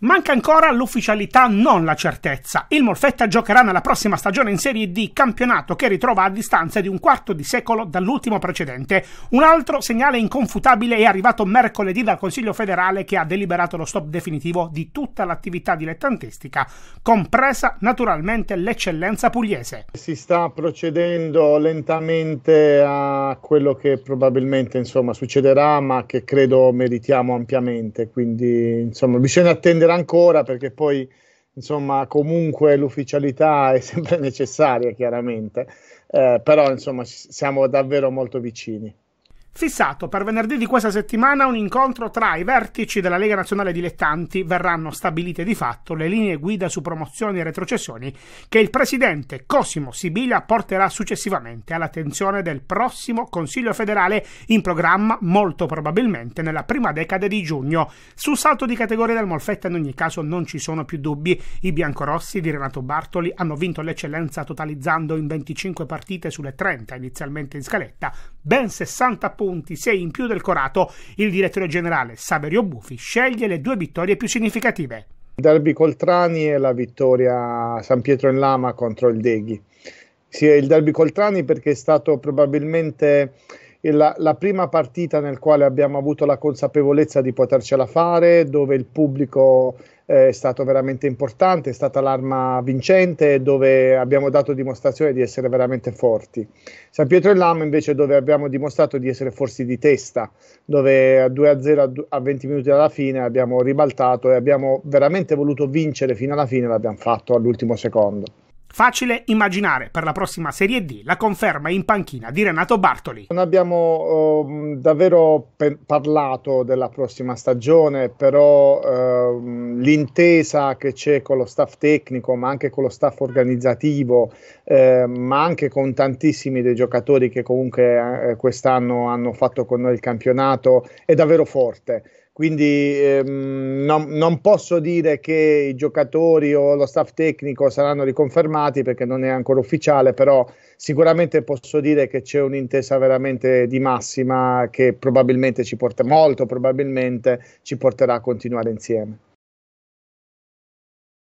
Manca ancora l'ufficialità, non la certezza. Il Molfetta giocherà nella prossima stagione in Serie D, campionato che ritrova a distanza di un quarto di secolo dall'ultimo precedente. Un altro segnale inconfutabile è arrivato mercoledì dal Consiglio federale che ha deliberato lo stop definitivo di tutta l'attività dilettantistica, compresa naturalmente l'eccellenza pugliese. Si sta procedendo lentamente a quello che probabilmente insomma, succederà, ma che credo meritiamo ampiamente. Quindi insomma, bisogna attendere succederà ancora perché poi insomma comunque l'ufficialità è sempre necessaria chiaramente, eh, però insomma siamo davvero molto vicini. Fissato per venerdì di questa settimana un incontro tra i vertici della Lega Nazionale Dilettanti verranno stabilite di fatto le linee guida su promozioni e retrocessioni che il presidente Cosimo Sibilia porterà successivamente all'attenzione del prossimo Consiglio federale in programma molto probabilmente nella prima decade di giugno. Sul salto di categoria del Molfetta in ogni caso non ci sono più dubbi, i biancorossi di Renato Bartoli hanno vinto l'eccellenza totalizzando in 25 partite sulle 30 inizialmente in scaletta ben 60 punti punti, 6 in più del Corato. Il direttore generale Saverio Bufi sceglie le due vittorie più significative. Derby Coltrani e la vittoria San Pietro in Lama contro il Deghi. Sì, il Derby Coltrani perché è stato probabilmente la, la, prima partita nel quale abbiamo avuto la consapevolezza di potercela fare, dove il pubblico eh, è stato veramente importante, è stata l'arma vincente, dove abbiamo dato dimostrazione di essere veramente forti. San Pietro e Lama invece dove abbiamo dimostrato di essere forti di testa, dove a 2-0 a 20 minuti dalla fine abbiamo ribaltato e abbiamo veramente voluto vincere fino alla fine, l'abbiamo fatto all'ultimo secondo. Facile immaginare per la prossima Serie D la conferma in panchina di Renato Bartoli. Non abbiamo eh, davvero pe- parlato della prossima stagione, però eh, l'intesa che c'è con lo staff tecnico, ma anche con lo staff organizzativo, eh, ma anche con tantissimi dei giocatori che comunque eh, quest'anno hanno fatto con noi il campionato, è davvero forte quindi ehm, non, non, posso dire che i giocatori o lo staff tecnico saranno riconfermati perché non è ancora ufficiale, però sicuramente posso dire che c'è un'intesa veramente di massima che probabilmente ci porta molto, probabilmente ci porterà a continuare insieme.